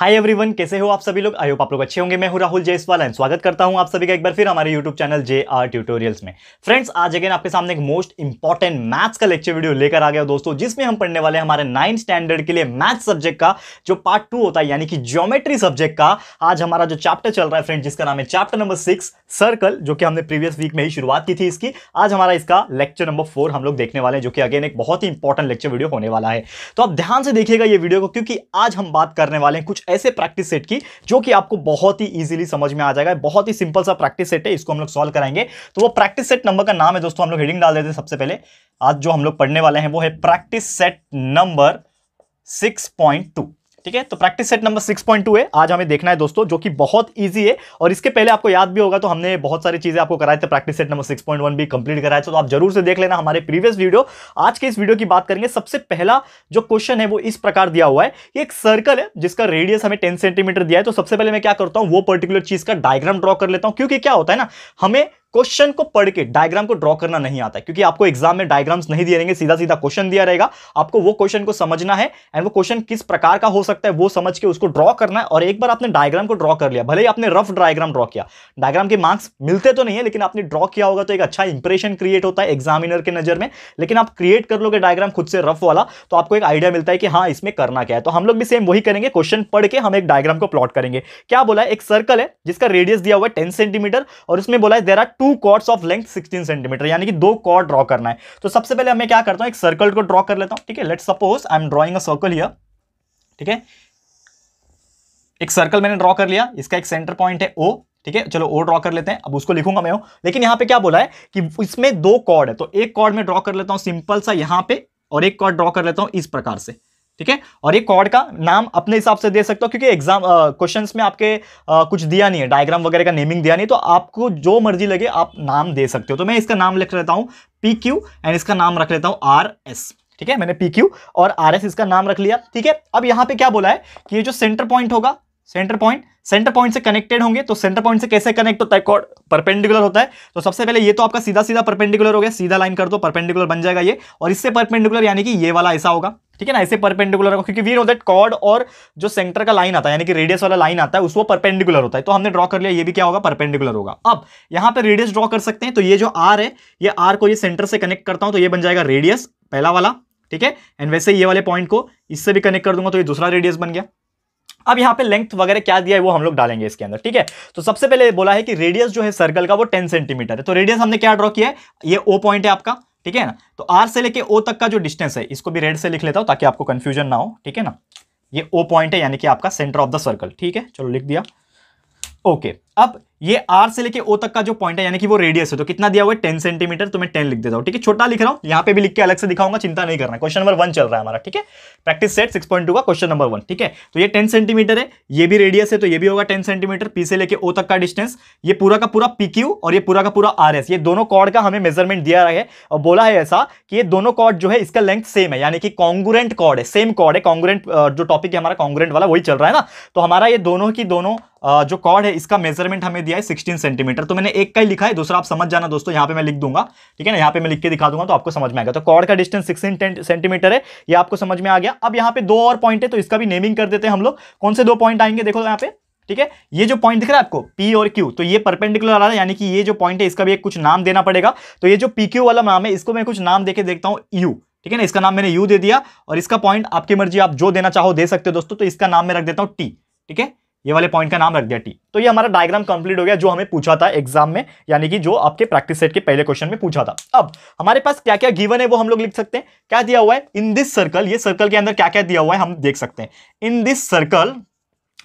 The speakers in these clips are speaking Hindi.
हाय एवरीवन कैसे हो आप सभी लोग आई होप आप लोग अच्छे होंगे मैं हूं राहुल जयसवाल एंड स्वागत करता हूं आप सभी का एक बार फिर हमारे YouTube channel J R tutorials में फ्रेंड्स आज अगेन आपके सामने एक मोस्ट इंपॉर्टेंट मैथ्स का लेक्चर वीडियो लेकर आ गया दोस्तों जिसमें हम पढ़ने वाले हमारे नाइन्थ स्टैंडर्ड के लिए मैथ्स सब्जेक्ट का जो पार्ट टू होता है यानी कि ज्योमेट्री सब्जेक्ट का आज हमारा जो चैप्टर चल रहा है फ्रेंड जिसका नाम है चैप्टर नंबर सिक्स सर्कल जो कि हमने प्रीवियस वीक में ही शुरुआत की थी इसकी आज हमारा इसका लेक्चर नंबर फोर हम लोग देखने वाले हैं जो कि अगेन एक बहुत ही इंपॉर्टेंट लेक्चर वीडियो होने वाला है तो आप ध्यान से देखिएगा ये वीडियो को क्योंकि आज हम बात करने वाले हैं कुछ ऐसे प्रैक्टिस सेट की जो कि आपको बहुत ही इजीली समझ में आ जाएगा बहुत ही सिंपल सा प्रैक्टिस सेट है इसको हम लोग सॉल्व कराएंगे तो वो प्रैक्टिस सेट नंबर का नाम है दोस्तों हम लोग हेडिंग डाल देते हैं सबसे पहले आज जो हम लोग पढ़ने वाले हैं वो है practice set number six point two ठीक है तो प्रैक्टिस सेट नंबर 6.2 है आज हमें देखना है दोस्तों जो कि बहुत ईजी है और इसके पहले आपको याद भी होगा तो हमने बहुत सारी चीज़ें आपको कराए थे प्रैक्टिस सेट नंबर 6.1 भी कंप्लीट कराया था तो आप जरूर से देख लेना हमारे प्रीवियस वीडियो आज के इस वीडियो की बात करेंगे सबसे पहला जो क्वेश्चन है वो इस प्रकार दिया हुआ है एक सर्कल है जिसका रेडियस हमें टेन सेंटीमीटर दिया है तो सबसे पहले मैं क्या करता हूँ वो पर्टिकुलर चीज़ का डायग्राम ड्रॉ कर लेता हूँ क्योंकि क्या होता है ना हमें क्वेश्चन को पढ़ के डायग्राम को ड्रॉ करना नहीं आता है क्योंकि आपको एग्जाम में डायग्राम्स नहीं दिए रहेंगे सीधा सीधा क्वेश्चन दिया रहेगा आपको वो क्वेश्चन को समझना है एंड वो क्वेश्चन किस प्रकार का हो सकता है वो समझ के उसको ड्रॉ करना है और एक बार आपने डायग्राम को ड्रॉ कर लिया भले ही आपने रफ डायग्राम ड्रॉ किया डायग्राम के मार्क्स मिलते तो नहीं है लेकिन आपने ड्रॉ किया होगा तो एक अच्छा इंप्रेशन क्रिएट होता है एग्जामिनर के नजर में लेकिन आप क्रिएट कर लोगे डायग्राम खुद से रफ वाला तो आपको एक आइडिया मिलता है कि हाँ इसमें करना क्या है तो हम लोग भी सेम वही करेंगे क्वेश्चन पढ़ के हम एक डायग्राम को प्लॉट करेंगे क्या बोला है एक सर्कल है जिसका रेडियस दिया हुआ है टेन सेंटीमीटर और उसमें बोला है there are two chords of length 16 centimetre यानी कि दो कॉर्ड ड्रॉ करना है तो सबसे पहले मैं क्या करता हूं एक सर्कल को ड्रॉ कर लेता हूं ठीक है let suppose I am drawing a circle here ठीक है एक सर्कल मैंने ड्रॉ कर लिया इसका एक सेंटर पॉइंट है ओ ठीक है चलो ओ ड्रॉ कर लेते हैं अब उसको लिखूंगा मैं लेकिन यहां पे क्या बोला है कि इसमें दो कॉर्ड है तो एक कॉर्ड में ड्रॉ कर लेता हूं सिंपल सा यहां पे और एक कॉर्ड ड्रॉ कर लेता हूं इस प्रकार से ठीक है और ये कॉर्ड का नाम अपने हिसाब से दे सकते हो क्योंकि एग्जाम क्वेश्चन में आपके आ, कुछ दिया नहीं है डायग्राम वगैरह का नेमिंग दिया नहीं तो आपको जो मर्जी लगे आप नाम दे सकते हो तो मैं इसका नाम लिख लेता हूँ पी क्यू एंड इसका नाम रख लेता हूँ आर एस ठीक है मैंने पी क्यू और आर एस इसका नाम रख लिया ठीक है अब यहाँ पे क्या बोला है कि ये जो सेंटर पॉइंट होगा सेंटर पॉइंट सेंटर पॉइंट से कनेक्टेड होंगे तो सेंटर पॉइंट से कैसे कनेक्ट होता है कॉर्ड परपेंडिकुलर होता है तो सबसे पहले ये तो आपका सीधा सीधा परपेंडिकुलर हो गया सीधा लाइन कर दो परपेंडिकुलर बन जाएगा ये और इससे परपेंडिकुलर यानी कि ये वाला ऐसा होगा ठीक है ना ऐसे परपेंडिकुलर होगा क्योंकि वी नो दैट कॉर्ड और जो सेंटर का लाइन आता है यानी कि रेडियस वाला लाइन आता है उसको परपेंडिकुलर होता है तो हमने ड्रॉ कर लिया ये भी क्या होगा परपेंडिकुलर होगा अब यहाँ पर रेडियस ड्रॉ कर सकते हैं तो ये जो आर है ये आर को ये सेंटर से कनेक्ट करता हूँ तो ये बन जाएगा रेडियस पहला वाला ठीक है एंड वैसे ये वाले पॉइंट को इससे भी कनेक्ट कर दूंगा तो ये दूसरा रेडियस बन गया अब यहाँ पे लेंथ वगैरह क्या दिया है वो हम लोग डालेंगे इसके अंदर ठीक है तो सबसे पहले बोला है कि रेडियस जो है सर्कल का वो टेन सेंटीमीटर है तो रेडियस हमने क्या ड्रॉ किया है ये ओ पॉइंट है आपका ठीक है ना तो आर से लेके ओ तक का जो डिस्टेंस है इसको भी रेड से लिख लेता हूँ ताकि आपको कन्फ्यूजन ना हो ठीक है ना ये ओ पॉइंट है यानी कि आपका सेंटर ऑफ द सर्कल ठीक है चलो लिख दिया ओके अब ये आर से लेके ओ तक का जो पॉइंट है यानी कि वो रेडियस है तो कितना दिया हुआ है टेन सेंटीमीटर तो मैं टेन लिख देता हूँ ठीक है छोटा लिख रहा हूँ यहाँ पे भी लिख के अलग से दिखाऊंगा चिंता नहीं करना क्वेश्चन नंबर वन चल रहा है हमारा ठीक है practice set six point two का क्वेश्चन नंबर वन ठीक है तो ये टेन सेंटीमीटर है ये भी रेडियस है तो ये भी होगा टेन सेंटीमीटर पी से लेके ओ तक का डिस्टेंस ये पूरा का पूरा पी और ये पूरा का पूरा आर ये दोनों कॉड का हमें मेजरमेंट दिया है और बोला है ऐसा कि ये दोनों कॉड जो है इसका लेंथ सेम है यानी कि कॉन्गुरेंट कॉड है सेम कॉड है कॉन्गुरेंट जो टॉपिक है हमारा कॉन्गुरेंट वाला वही चल रहा है ना तो हमारा ये दोनों की दोनों जो कॉर्ड है इसका मेजरमेंट हमें दिया है 16 सेंटीमीटर तो मैंने एक का ही लिखा है दूसरा आप समझ जाना दोस्तों यहाँ पे मैं लिख दूंगा ठीक है ना यहाँ पे मैं लिख के दिखा दूंगा तो आपको समझ में आएगा तो कॉर्ड का डिस्टेंस सिक्सटीन सेंटीमीटर है ये आपको समझ में आ गया अब यहाँ पे दो और पॉइंट है तो इसका भी नेमिंग कर देते हैं हम लोग कौन से दो पॉइंट आएंगे देखो यहाँ पे ठीक है ये जो पॉइंट दिख रहा है आपको पी और क्यू तो ये परपेंडिकुलर आ रहा है यानी कि ये जो पॉइंट है इसका भी एक कुछ नाम देना पड़ेगा तो ये जो पी क्यू वाला नाम है इसको मैं कुछ नाम देके देखता हूँ यू ठीक है ना इसका नाम मैंने यू दे दिया और इसका पॉइंट आपकी मर्जी आप जो देना चाहो दे सकते हो दोस्तों तो इसका नाम मैं रख देता हूँ टी ठीक है ये वाले पॉइंट का नाम रख दिया टी तो ये हमारा डायग्राम कंप्लीट हो गया जो हमें पूछा था एग्जाम में यानी कि जो आपके प्रैक्टिस सेट के पहले क्वेश्चन में पूछा था अब हमारे पास क्या क्या गिवन है वो हम लोग लिख सकते हैं क्या दिया हुआ है इन दिस सर्कल ये सर्कल के अंदर क्या क्या दिया हुआ है हम देख सकते हैं इन दिस सर्कल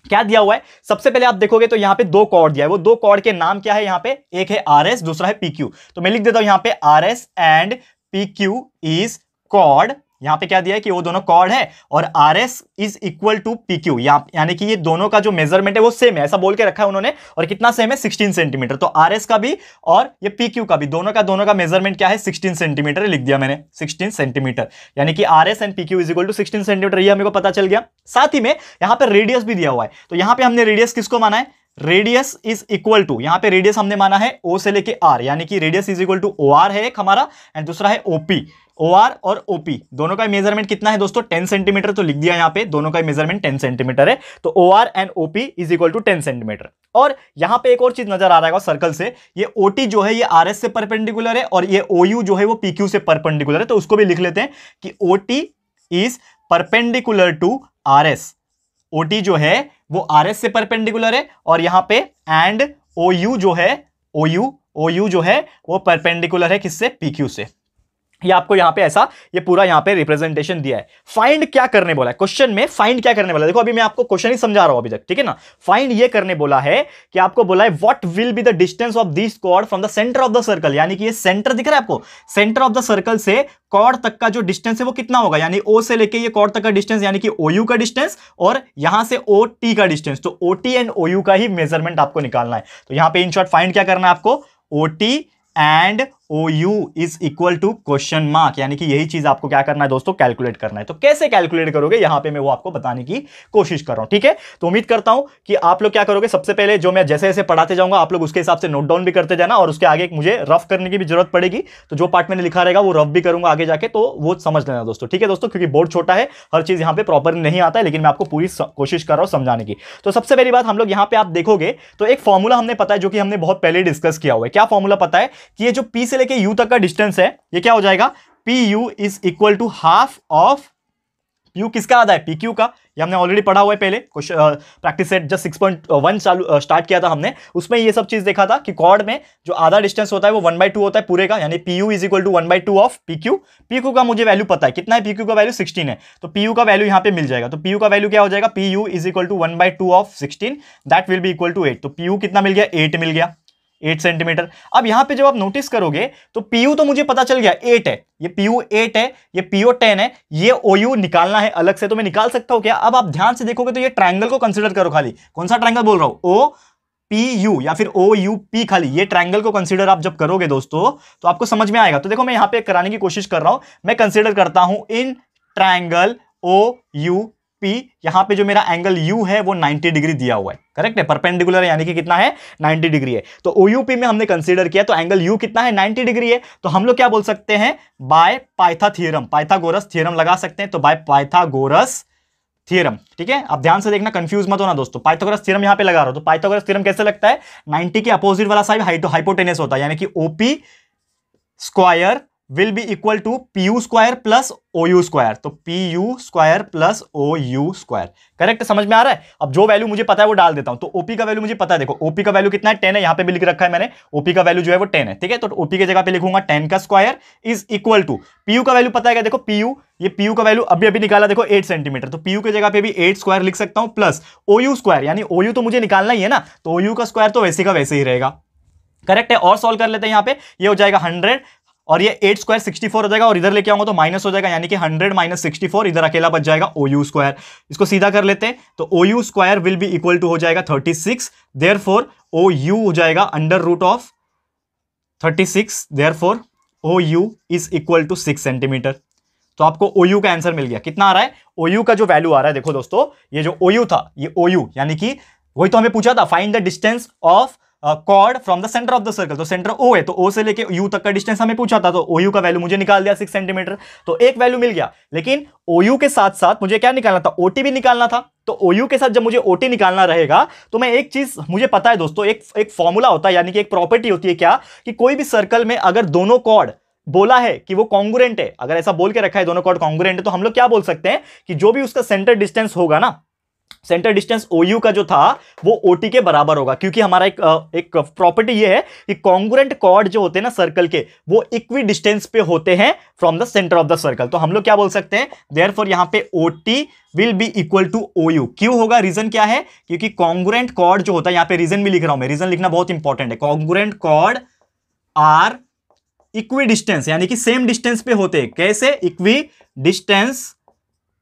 क्या दिया हुआ है सबसे पहले आप देखोगे तो यहाँ पे दो कॉर्ड दिया है वो दो कॉर्ड के नाम क्या है यहाँ पे एक है आर एस दूसरा है पी क्यू तो मैं लिख देता हूं यहाँ पे R S and P Q is chord यहाँ पे क्या दिया है कि वो दोनों कॉर्ड है और R S is equal to P Q यानी कि ये दोनों का जो मेजरमेंट है वो सेम है ऐसा बोल के रखा है उन्होंने और कितना सेम है 16 सेंटीमीटर तो आर एस का भी और ये पी क्यू का भी दोनों का दोनों का मेजरमेंट क्या है 16 सेंटीमीटर लिख दिया मैंने 16 सेंटीमीटर यानी कि R S and P Q is equal to sixteen centimetre ये हमें को पता चल गया साथ ही में यहाँ पर रेडियस भी दिया हुआ है तो यहाँ पे हमने रेडियस किसको माना है रेडियस इज इक्वल टू यहां पे रेडियस हमने माना है ओ से लेके आर यानी कि radius is equal to O R है एक हमारा एंड दूसरा है ओपी ओ आर और ओपी दोनों का मेजरमेंट कितना है दोस्तों टेन सेंटीमीटर तो लिख दिया यहाँ पे दोनों का मेजरमेंट टेन सेंटीमीटर है तो O R and OP is equal to ten centimetre और यहाँ पे एक और चीज नजर आ रहा है सर्कल से ये ओ जो है ये आर से परपेंडिकुलर है और ये ओ जो है वो पी से परपेंडिकुलर है तो उसको भी लिख लेते हैं कि O is perpendicular to R S जो है वो आर से परपेंडिकुलर है और यहाँ पे एंड ओ जो है ओ यू ओ यू जो है वो परपेंडिकुलर है किससे पी क्यू से ये आपको यहां पे ऐसा ये पूरा यहां पे रिप्रेजेंटेशन दिया है फाइंड क्या करने बोला है क्वेश्चन में फाइंड क्या करने बोला है देखो अभी मैं आपको क्वेश्चन ही समझा रहा हूं अभी तक ठीक है ना फाइंड ये करने बोला है कि आपको बोला है what will be the distance of this chord from the centre of the circle यानी कि ये सेंटर दिख रहा है आपको सेंटर ऑफ द सर्कल से कॉर्ड तक का जो डिस्टेंस है वो कितना होगा यानी ओ से लेके ये कॉर्ड तक का डिस्टेंस यानी कि ओ का डिस्टेंस और यहां से ओ का डिस्टेंस तो ओ एंड ओ का ही मेजरमेंट आपको निकालना है तो यहां पर इन शॉर्ट फाइंड क्या करना है आपको O and O U is equal to question mark यानी कि यही चीज आपको क्या करना है दोस्तों कैलकुलेट करना है तो कैसे कैलकुलेट करोगे यहां पे मैं वो आपको बताने की कोशिश कर रहा हूं ठीक है तो उम्मीद करता हूं कि आप लोग क्या करोगे सबसे पहले जो मैं जैसे जैसे पढ़ाते जाऊंगा आप लोग उसके हिसाब से नोट डाउन भी करते जाना और उसके आगे मुझे रफ करने की भी जरूरत पड़ेगी तो जो पार्ट मैंने लिखा रहेगा वो रफ भी करूंगा आगे जाके तो वो समझ लेना दोस्तों ठीक है दोस्तों क्योंकि बोर्ड छोटा है हर चीज यहाँ पे प्रॉपर नहीं आता है लेकिन मैं आपको पूरी कोशिश कर रहा हूँ समझाने की तो सबसे पहली बात हम लोग यहाँ पे आप देखोगे तो एक फॉर्मूला हमने पता है जो कि हमने बहुत पहले डिस्कस किया हुआ है क्या फॉर्मूला पता है कि ये जो पीस से लेके यू तक का डिस्टेंस है ये क्या हो जाएगा P U is equal to half of U किसका आधा है पी क्यू का ये हमने ऑलरेडी पढ़ा हुआ है पहले question practice set just six point one चालू स्टार्ट किया था हमने उसमें ये सब चीज़ देखा था कि कॉर्ड में जो आधा डिस्टेंस होता है वो वन बाई टू होता है पूरे का यानी P U is equal to one by two of P Q P Q का मुझे वैल्यू पता है कितना है पी क्यू का वैल्यू सिक्सटीन है तो पी यू का वैल्यू यहाँ पे मिल जाएगा तो पी यू का वैल्यू क्या हो जाएगा P U is equal to one by two of sixteen that will be equal to eight तो पी यू कितना मिल गया एट मिल गया एट सेंटीमीटर अब यहां पे जब आप नोटिस करोगे तो पीयू तो मुझे पता चल गया एट है ये पीयू एट है ये पीओ टेन है ये ओयू निकालना है अलग से तो मैं निकाल सकता हूं क्या अब आप ध्यान से देखोगे तो ये ट्रायंगल को कंसिडर करो खाली कौन सा ट्रायंगल बोल रहा हूं ओ पी यू या फिर ओ यू पी खाली ये ट्रायंगल को कंसीडर आप जब करोगे दोस्तों तो आपको समझ में आएगा तो देखो मैं यहां पे कराने की कोशिश कर रहा हूं मैं कंसीडर करता हूं in triangle O U P यहां पे जो मेरा एंगल यू है वो 90 डिग्री दिया हुआ है करेक्ट है परपेंडिकुलर है यानी कि कितना है 90 डिग्री है तो ओयूपी में हमने कंसीडर किया तो एंगल यू कितना है 90 डिग्री है तो हम लोग क्या बोल सकते हैं by Pytha theorem Pythagoras theorem लगा सकते हैं तो बाय पाइथागोरस थियरम ठीक है अब ध्यान से देखना कंफ्यूज मत होना दोस्तों पाइथागोरस थ्योरम यहां पे लगा रहा हूं तो पाइथागोरस थ्योरम कैसे लगता है 90 के अपोजिट वाला साइड हाइपोटेनस होता है यानी कि OP square will be equal to P U square plus O U square तो P U square plus O U square correct समझ में आ रहा है अब जो वैल्यू मुझे पता है वो डाल देता हूं तो ओपी का वैल्यू मुझे पता है देखो ओपी का वैल्यू कितना है टेन है यहां पे भी लिख रखा है मैंने ओपी का वैल्यू जो है वो टेन है ठीक है तो ओपी की जगह पे लिखूंगा टेन का square is equal to P का वैल्यू पता है क्या देखो यू ये यू का वैल्यू अभी अभी निकाला देखो एट सेंटीमीटर तो पीयू की जगह पे भी एट स्क्वायर लिख सकता हूं प्लस यू स्क्वायर यानी यू तो मुझे निकालना ही है ना तो ओयू का स्क्वायर तो वैसे का वैसे ही रहेगा करेक्ट है और सॉल्व कर लेते हैं यहाँ पे ये हो जाएगा हंड्रेड और ये एट स्क्वायर सिक्सटी फोर हो जाएगा और इधर लेके आऊंगा तो माइनस हो जाएगा यानी कि हंड्रेड माइनस सिक्सटी फोर इधर अकेला बच जाएगा ओ यू स्क्वायर इसको सीधा कर लेते हैं तो O U square will be equal to हो जाएगा thirty six therefore O U हो जाएगा under root of thirty six therefore O U is equal to six centimetre तो आपको ओ यू का आंसर मिल गया कितना आ रहा है ओ यू का जो वैल्यू आ रहा है देखो दोस्तों ये जो ओ यू था ये ओ यू यानी कि वही तो हमें पूछा था find the distance of chord from the centre of the circle तो सेंटर ओ है तो ओ से लेके यू तक का डिस्टेंस हमें पूछा था तो ओ यू का वैल्यू मुझे निकाल दिया सिक्स सेंटीमीटर तो एक वैल्यू मिल गया लेकिन ओ यू के साथ साथ मुझे क्या निकालना था ओटी भी निकालना था तो ओ के साथ जब मुझे ओटी निकालना रहेगा तो मैं एक चीज मुझे पता है दोस्तों एक एक फॉर्मूला होता है यानी कि एक प्रॉपर्टी होती है क्या कि कोई भी सर्कल में अगर दोनों कॉर्ड बोला है कि वो कॉन्ग्रेंट है अगर ऐसा बोल के रखा है दोनों कॉर्ड कॉन्ग्रेंट है तो हम लोग क्या बोल सकते हैं कि जो भी उसका सेंटर डिस्टेंस होगा ना सेंटर डिस्टेंस ओयू का जो था वो ओटी के बराबर होगा क्योंकि हमारा एक एक प्रॉपर्टी ये है कि कॉन्ग्रेंट कॉर्ड जो होते हैं ना सर्कल के वो इक्वी डिस्टेंस पे होते हैं from the centre of the circle तो हम लोग क्या बोल सकते हैं देयर फॉर यहाँ पे OT will be equal to O U क्यों होगा रीजन क्या है क्योंकि कॉन्ग्रेंट कॉर्ड जो होता है यहाँ पे रीजन भी लिख रहा हूं मैं रीजन लिखना बहुत इंपॉर्टेंट है congruent chord are equidistance यानी कि सेम डिस्टेंस पे होते कैसे equidistance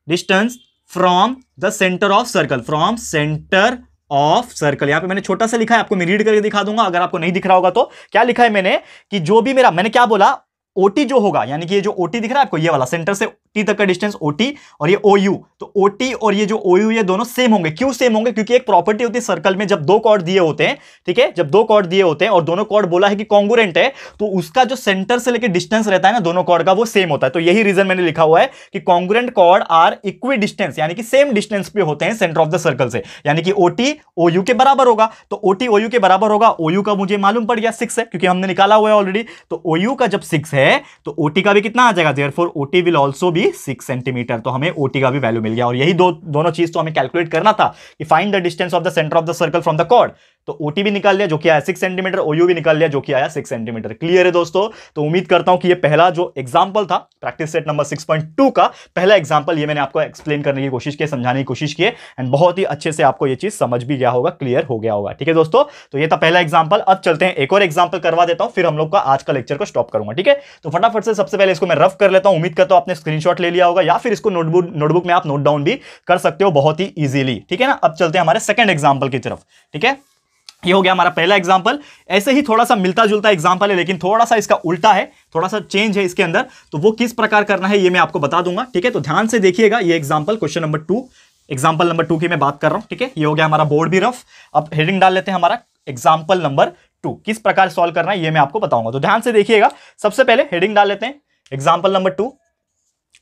distance from the centre of circle from centre of circle यहां पे मैंने छोटा सा लिखा है आपको मैं रीड करके दिखा दूंगा अगर आपको नहीं दिख रहा होगा तो क्या लिखा है मैंने कि जो भी मेरा मैंने क्या बोला ओटी जो होगा यानी कि ये जो ओटी दिख रहा है आपको ये वाला सेंटर से टी तक का डिस्टेंस ओटी और ये ओयू तो ओटी और ये जो ओयू ये दोनों सेम होंगे क्यों सेम होंगे क्योंकि एक प्रॉपर्टी होती है सर्कल में जब दो कॉर्ड दिए होते हैं ठीक है जब दो कॉर्ड दिए होते हैं और दोनों कॉर्ड बोला है कि कॉन्गोरेंट है तो उसका जो सेंटर से लेकर डिस्टेंस रहता है ना दोनों कॉर्ड का वो सेम होता है तो यही रीजन मैंने लिखा हुआ है कि congruent chord are equidistance यानी कि सेम डिस्टेंस पे होते हैं सेंटर ऑफ द सर्कल से यानी कि ओटी ओयू के बराबर होगा तो ओटी ओयू के बराबर होगा ओयू का मुझे मालूम पड़ गया सिक्स है क्योंकि हमने निकाला हुआ है ऑलरेडी तो ओयू का जब सिक्स है है तो ओटी का भी कितना आ जाएगा therefore OT will also be six centimetre तो हमें ओटी का भी वैल्यू मिल गया और यही दो दोनों चीज तो हमें कैलकुलेट करना था कि find the distance of the centre of the circle from the chord तो ओटी भी निकाल लिया जो कि आया सिक्स सेंटीमीटर ओयू भी निकाल लिया जो कि आया सिक्स सेंटीमीटर क्लियर है दोस्तों तो उम्मीद करता हूं कि ये पहला जो एग्जाम्पल था practice set number six point two का पहला एग्जाम्पल ये मैंने आपको एक्सप्लेन करने की कोशिश की समझाने की कोशिश की एंड बहुत ही अच्छे से आपको ये चीज समझ भी गया होगा क्लियर हो गया होगा ठीक है दोस्तों तो ये था पहला एग्जाम्पल अब चलते हैं एक और एग्जाम्पल करवा देता हूँ फिर हम लोग का आज का लेक्चर को स्टॉप करूंगा ठीक है तो फटाफट से सबसे पहले इसको मैं रफ कर लेता हूँ उम्मीद करता हूँ आपने स्क्रीनशॉट ले लिया होगा या फिर इसको नोटबुक नोटबुक में आप नोट डाउन भी कर सकते हो बहुत ही ईजिली ठीक है ना अब चलते हैं हमारे सेकंड एग्जाम्पल की तरफ ठीक है ये हो गया हमारा पहला एग्जाम्पल ऐसे ही थोड़ा सा मिलता जुलता एग्जाम्पल है लेकिन थोड़ा सा इसका उल्टा है थोड़ा सा चेंज है इसके अंदर तो वो किस प्रकार करना है ये मैं आपको बता दूंगा ठीक है तो ध्यान से देखिएगा ये example question number two example number two की मैं बात कर रहा हूँ ठीक है ये हो गया हमारा बोर्ड भी रफ अब हेडिंग डाल लेते हैं हमारा एग्जाम्पल नंबर टू किस प्रकार सॉल्व करना है ये मैं आपको बताऊंगा तो ध्यान से देखिएगा सबसे पहले हेडिंग डाल लेते हैं एग्जाम्पल नंबर टू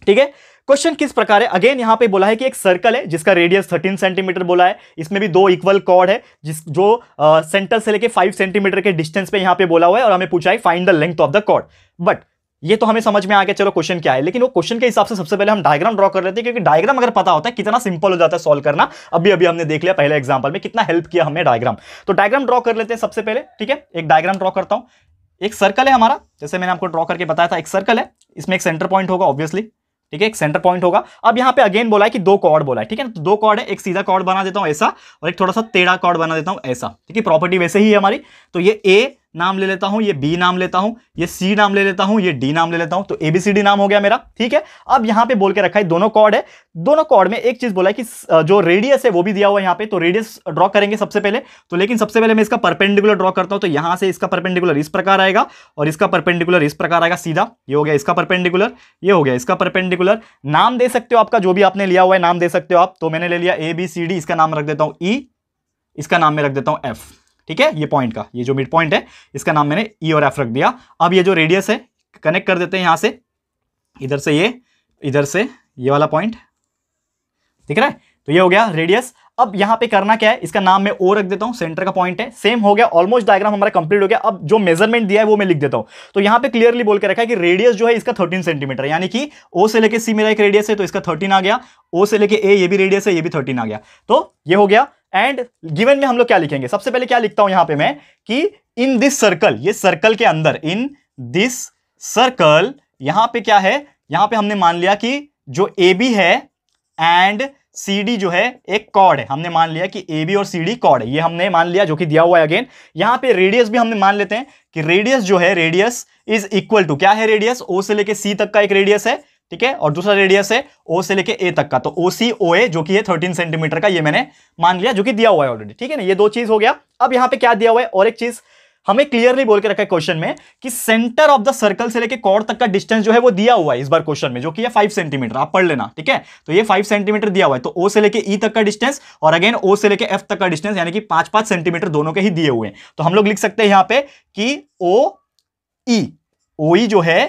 ठीक है क्वेश्चन किस प्रकार है अगेन यहां पे बोला है कि एक सर्कल है जिसका रेडियस 13 सेंटीमीटर बोला है इसमें भी दो इक्वल कॉर्ड है जिस जो सेंटर से लेके 5 सेंटीमीटर के डिस्टेंस पे यहां पे बोला हुआ है और हमें पूछा है find the length of the chord but ये तो हमें समझ में आ गया चलो क्वेश्चन क्या है लेकिन वो क्वेश्चन के हिसाब से सबसे पहले हम डायग्राम ड्रॉ कर लेते हैं क्योंकि डायग्राम अगर पता होता है कितना सिंपल हो जाता है सॉल्व करना अभी अभी हमने देख लिया पहले एग्जांपल में कितना हेल्प किया हमें डायग्राम तो डायग्राम ड्रॉ कर लेते हैं सबसे पहले ठीक है एक डायग्राम ड्रॉ करता हूं एक सर्कल है हमारा जैसे मैंने आपको ड्रॉ करके बताया था एक सर्कल है इसमें एक सेंटर पॉइंट होगा ऑब्वियसली ठीक है एक सेंटर पॉइंट होगा अब यहाँ पे अगेन बोला है कि दो कॉर्ड बोला है ठीक है ना तो दो कॉर्ड है एक सीधा कॉर्ड बना देता हूँ ऐसा और एक थोड़ा सा टेढ़ा कॉर्ड बना देता हूँ ऐसा ठीक है प्रॉपर्टी वैसे ही है हमारी तो ये ए नाम ले लेता हूं ये बी नाम लेता हूं ये सी नाम ले लेता हूं ये डी नाम ले लेता हूं तो ए बी सी डी नाम हो गया मेरा ठीक है अब यहां पे बोल के रखा है दोनों कॉर्ड है दोनों कॉर्ड में एक चीज बोला है कि जो रेडियस है वो भी दिया हुआ है यहाँ पे तो रेडियस ड्रॉ करेंगे सबसे पहले तो लेकिन सबसे पहले मैं इसका परपेंडिकुलर ड्रॉ करता हूं तो यहां से इसका परपेंडिकुलर इस प्रकार आएगा और इसका परपेंडिकुलर इस प्रकार आएगा सीधा ये हो गया इसका परपेंडिकुलर ये हो गया इसका परपेंडिकुलर नाम दे सकते हो आपका जो भी आपने लिया हुआ है नाम दे सकते हो आप तो मैंने ले लिया ए बी सी डी इसका नाम रख देता हूं ई e, इसका नाम मैं रख देता हूं एफ ठीक है ये पॉइंट का ये जो मिड पॉइंट है इसका नाम मैंने ई e और एफ रख दिया अब ये जो रेडियस है कनेक्ट कर देते हैं यहां से इधर से ये इधर से ये वाला पॉइंट दिख रहा है तो ये हो गया रेडियस अब यहां पे करना क्या है इसका नाम मैं ओ रख देता हूं सेंटर का पॉइंट है सेम हो गया ऑलमोस्ट डायग्राम हमारा कंप्लीट हो गया अब जो मेजरमेंट दिया है वो मैं लिख देता हूं तो यहां पे क्लियरली बोल के रखा है कि रेडियस जो है इसका 13 सेंटीमीटर यानी कि ओ से लेके सी मेरा एक रेडियस है तो इसका थर्टीन आ गया ओ से लेके ए ये भी रेडियस है ये भी थर्टीन आ गया तो ये हो गया एंड गिवन में हम लोग क्या लिखेंगे सबसे पहले क्या लिखता हूं यहां पे मैं कि इन दिस सर्कल ये सर्कल के अंदर इन दिस सर्कल यहां पे क्या है यहां पे हमने मान लिया कि जो ए बी है एंड सी डी जो है एक कॉर्ड है हमने मान लिया कि ए बी और सी डी कॉर्ड है ये हमने मान लिया जो कि दिया हुआ है अगेन यहां पे रेडियस भी हमने मान लेते हैं कि रेडियस जो है रेडियस इज इक्वल टू क्या है रेडियस ओ से लेके सी तक का एक रेडियस है ठीक है और दूसरा रेडियस है ओ से लेके ए तक का तो ओ सी ओ ए जो कि है थर्टीन सेंटीमीटर का ये मैंने मान लिया जो कि दिया हुआ है ऑलरेडी ठीक है ना ये दो चीज हो गया अब यहाँ पे क्या दिया हुआ है और एक चीज हमें क्लियरली बोल के रखा है क्वेश्चन में कि सेंटर ऑफ द सर्कल से लेके कॉर्ड तक का डिस्टेंस जो है वो दिया हुआ है इस बार क्वेश्चन में जो कि है फाइव सेंटीमीटर आप पढ़ लेना ठीक है तो ये फाइव सेंटीमीटर दिया हुआ है तो ओ से लेके ई e तक का डिस्टेंस और अगेन ओ से लेके एफ तक का डिस्टेंस यानी कि पांच पांच सेंटीमीटर दोनों के ही दिए हुए हैं तो हम लोग लिख सकते हैं यहां पे कि ओ ई ओ ई जो है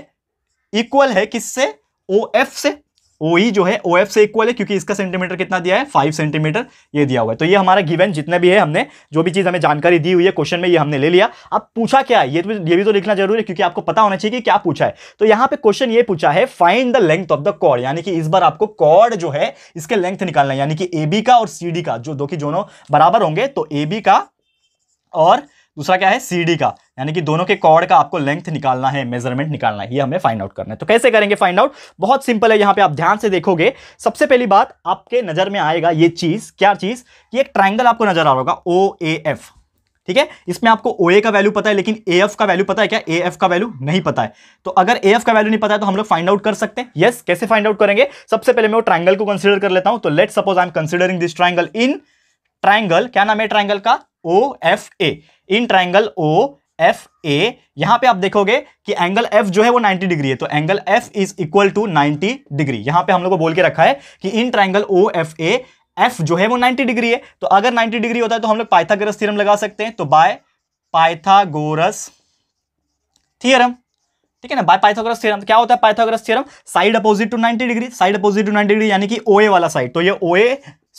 इक्वल है किससे ओ एफ से ओ ई e जो है ओ एफ से इक्वल है क्योंकि इसका सेंटीमीटर कितना दिया है फाइव सेंटीमीटर ये दिया हुआ है तो ये हमारा गिवन जितने भी है हमने जो भी चीज़ हमें जानकारी दी हुई है क्वेश्चन में ये हमने ले लिया अब पूछा क्या है ये तो ये भी तो लिखना जरूरी है क्योंकि आपको पता होना चाहिए कि क्या पूछा है तो यहाँ पे क्वेश्चन ये पूछा है find the length of the chord यानी कि इस बार आपको कॉर्ड जो है इसके लेंथ निकालना है यानी कि ए बी का और सी डी का जो दो कि दोनों बराबर होंगे तो ए बी का और दूसरा क्या है सी का यानी कि दोनों के कॉर्ड का आपको लेंथ निकालना है मेजरमेंट निकालना है ये हमें फाइंड आउट करना है तो कैसे करेंगे फाइंड आउट बहुत सिंपल है यहाँ पे आप ध्यान से देखोगे सबसे पहली बात आपके नजर में आएगा ये चीज क्या चीज कि एक ट्राइंगल आपको नजर आ रहा होगा ओ ए एफ ठीक है इसमें आपको ओ ए का वैल्यू पता है लेकिन ए एफ का वैल्यू पता है क्या ए एफ का वैल्यू नहीं पता है तो अगर ए एफ का वैल्यू नहीं पता है तो हम लोग फाइंड आउट कर सकते हैं यस कैसे फाइंड आउट करेंगे सबसे पहले मैं वो ट्राइंगल को कंसिडर कर लेता हूं तो let suppose I am considering this triangle in triangle क्या नाम है ट्राइंगल का O F A in triangle O F A यहां पे आप देखोगे कि एंगल एफ जो है वो 90 डिग्री है तो angle F is equal to 90 degree यहां पे हम लोग को बोल के रखा है कि in triangle O F A F जो है वो 90 डिग्री है तो अगर 90 डिग्री होता है तो हम लोग पाइथागोरस थ्योरम लगा सकते हैं तो बाय पाइथागोरस थ्योरम ठीक है ना बाय पाइथागोरस थ्योरम क्या होता है Pythagoras theorem side opposite to 90 degree side opposite to 90 degree यानी कि OA वाला साइड तो ये OA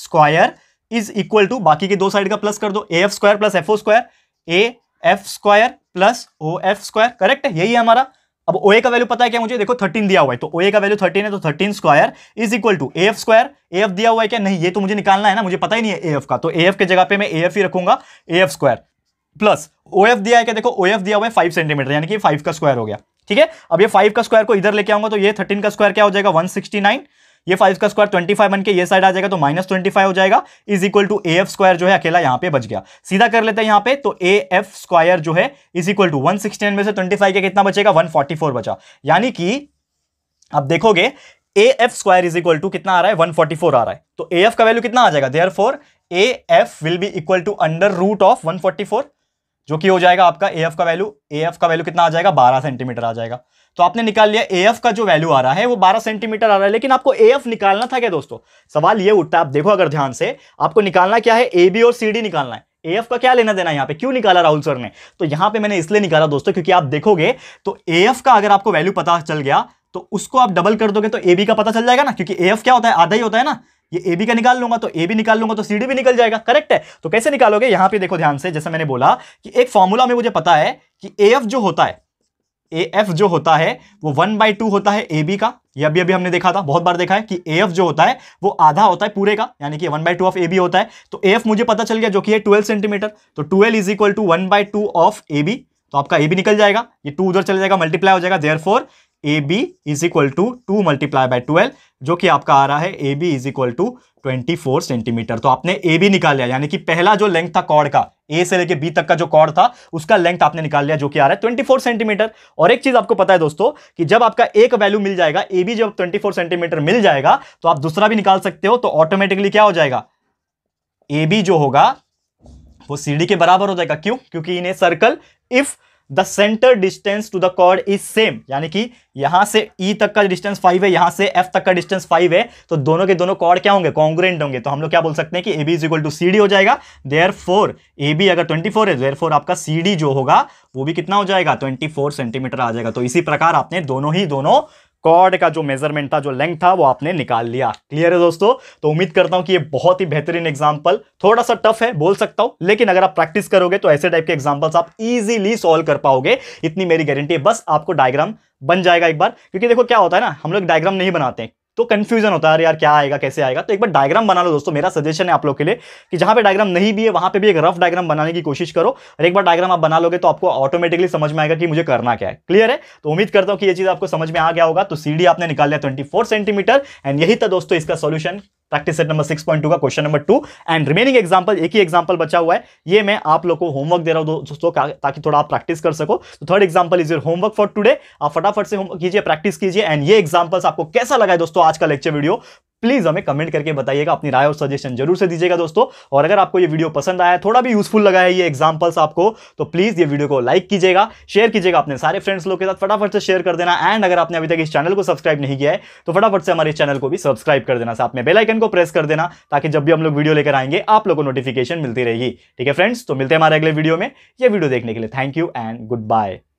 square is equal to बाकी के दो साइड का प्लस कर दो AF square plus FO square A F square plus O F square correct है यही है हमारा अब ए का वैल्यू पता है क्या मुझे देखो 13 दिया हुआ है तो ओए का वैल्यू 13 है तो 13 square is equal to F square F दिया हुआ है क्या नहीं ये तो मुझे निकालना है ना मुझे पता ही नहीं है ए एफ का तो एफ के जगह पे मैं एफ ही रखूंगा A F square plus O F दिया है क्या देखो ओ एफ दिया हुआ है फाइव सेंटीमीटर यानी कि फाइव का स्क्वायर हो गया ठीक है अब ये फाइव का स्क्वायर को इधर लेके आऊंगा तो ये थर्टीन का स्क्वायर क्या हो जाएगा वन सिक्सटी नाइन ये फाइव का स्क्वायर ट्वेंटी फाइव बन के ये साइड आ जाएगा तो माइनस ट्वेंटी फाइव हो जाएगा is equal to A F square जो है अकेला यहाँ पे बच गया सीधा कर लेते हैं यहाँ पे तो ए एफ स्क्वायर जो है is equal to one sixty nine में से ट्वेंटी फाइव का कितना बचेगा वन फोर्टी फोर बचा यानी कि आप देखोगे A F square is equal to कितना आ रहा है फोर आ रहा है तो ए एफ का वैल्यू कितना आ जाएगा therefore A F will be equal to under root of one forty four जो कि हो जाएगा आपका ए एफ का वैल्यू ए एफ का वैल्यू कितना आ जाएगा बारह सेंटीमीटर आ जाएगा तो आपने निकाल लिया एफ का जो वैल्यू आ रहा है वो 12 सेंटीमीटर आ रहा है लेकिन आपको एफ निकालना था क्या दोस्तों सवाल ये उठता है आप देखो अगर ध्यान से आपको निकालना क्या है ए बी और सी डी निकालना है एफ का क्या लेना देना यहाँ पे क्यों निकाला राहुल सर ने तो यहाँ पे मैंने इसलिए निकाला दोस्तों क्योंकि आप देखोगे तो एफ का अगर आपको वैल्यू पता चल गया तो उसको आप डबल कर दोगे तो ए बी का पता चल जाएगा ना क्योंकि एफ क्या होता है आधा ही होता है ना ये ए बी का निकाल लूंगा तो ए बी निकाल लूंगा तो सी डी भी निकल जाएगा करेक्ट है तो कैसे निकालोगे यहाँ पे देखो ध्यान से जैसे मैंने बोला कि एक फॉर्मूला में मुझे पता है कि एफ जो होता है ए एफ जो होता है वो वन बाई टू होता है ए बी का ये अभी अभी हमने देखा था बहुत बार देखा है कि ए एफ जो होता है वो आधा होता है पूरे का यानी कि one by two of A B होता है तो ए एफ मुझे पता चल गया जो कि है ट्वेल्व सेंटीमीटर तो twelve is equal to one by two of A B तो आपका ए भी निकल जाएगा ये टू उधर चले जाएगा मल्टीप्लाई हो जाएगा therefore A B is equal to two multiply by twelve जो कि आपका आ रहा है A B is equal to twenty four centimetre तो आपने ए बी निकाल लिया यानी कि पहला जो लेंथ था कॉर्ड का ए से लेके बी तक का जो कॉर्ड था उसका लेंथ आपने निकाल लिया जो कि आ रहा है ट्वेंटी फोर सेंटीमीटर और एक चीज आपको पता है दोस्तों कि जब आपका एक वैल्यू मिल जाएगा ए बी जब ट्वेंटी फोर सेंटीमीटर मिल जाएगा तो आप दूसरा भी निकाल सकते हो तो ऑटोमेटिकली क्या हो जाएगा ए बी जो होगा वो सी डी के बराबर हो जाएगा क्यों क्योंकि in a circle if the centre distance to the chord is same यानी कि यहां से ई e तक का डिस्टेंस फाइव है यहां से एफ तक का डिस्टेंस फाइव है तो दोनों के दोनों कॉर्ड क्या होंगे कॉन्ग्रेंट होंगे तो हम लोग क्या बोल सकते हैं कि A B is equal to C D हो जाएगा देयर फोर ए बी अगर ट्वेंटी फोर है देयर फोर आपका सी डी जो होगा वो भी कितना हो जाएगा ट्वेंटी फोर सेंटीमीटर आ जाएगा तो इसी प्रकार आपने दोनों ही दोनों कॉर्ड का जो मेजरमेंट था जो लेंथ था वो आपने निकाल लिया क्लियर है दोस्तों तो उम्मीद करता हूं कि ये बहुत ही बेहतरीन एग्जाम्पल थोड़ा सा टफ है बोल सकता हूं लेकिन अगर आप प्रैक्टिस करोगे तो ऐसे टाइप के एग्जाम्पल्स आप इजीली सॉल्व कर पाओगे इतनी मेरी गारंटी है बस आपको डायग्राम बन जाएगा एक बार क्योंकि देखो क्या होता है ना हम लोग डायग्राम नहीं बनाते हैं तो कंफ्यूजन होता है अरे यार क्या आएगा कैसे आएगा तो एक बार डायग्राम बना लो दोस्तों मेरा सजेशन है आप लोग के लिए कि जहां पे डायग्राम नहीं भी है वहां पे भी एक रफ डायग्राम बनाने की कोशिश करो और एक बार डायग्राम आप बना लोगे तो आपको ऑटोमेटिकली समझ में आएगा कि मुझे करना क्या है क्लियर है तो उम्मीद करता हूं कि यह चीज़ आपको समझ में आ गया होगा तो सीढ़ी आपने निकाल लिया ट्वेंटी सेंटीमीटर एंड यही था दोस्तों इसका सोल्यूशन प्रैक्टिस सेट नंबर 6.2 का question number two and remaining example एक ही एग्जांपल बचा हुआ है ये मैं आप लोग को होमवर्क दे रहा हूँ दोस्तों ताकि थोड़ा आप प्रैक्टिस कर सको तो third example is your homework for today आप फटाफट से होमवर्क कीजिए प्रैक्टिस कीजिए एंड ये एग्जांपल्स आपको कैसा लगा है दोस्तों आज का लेक्चर वीडियो प्लीज़ हमें कमेंट करके बताइएगा अपनी राय और सजेशन जरूर से दीजिएगा दोस्तों और अगर आपको ये वीडियो पसंद आया थोड़ा भी यूजफुल लगा है ये एग्जाम्पल्स आपको तो प्लीज़ ये वीडियो को लाइक कीजिएगा शेयर कीजिएगा अपने सारे फ्रेंड्स लोग के साथ फटाफट से शेयर कर देना एंड अगर आपने अभी तक इस चैनल को सब्सक्राइब नहीं किया है तो फटाफट से हमारे चैनल को भी सब्सक्राइब कर देना साथ में बेलाइकन को प्रेस कर देना ताकि जब भी हम लोग वीडियो लेकर आएंगे आप लोग को नोटिफिकेशन मिलती रहेगी ठीक है फ्रेंड्स तो मिलते हैं हमारे अगले वीडियो में ये वीडियो देखने के लिए thank you and good bye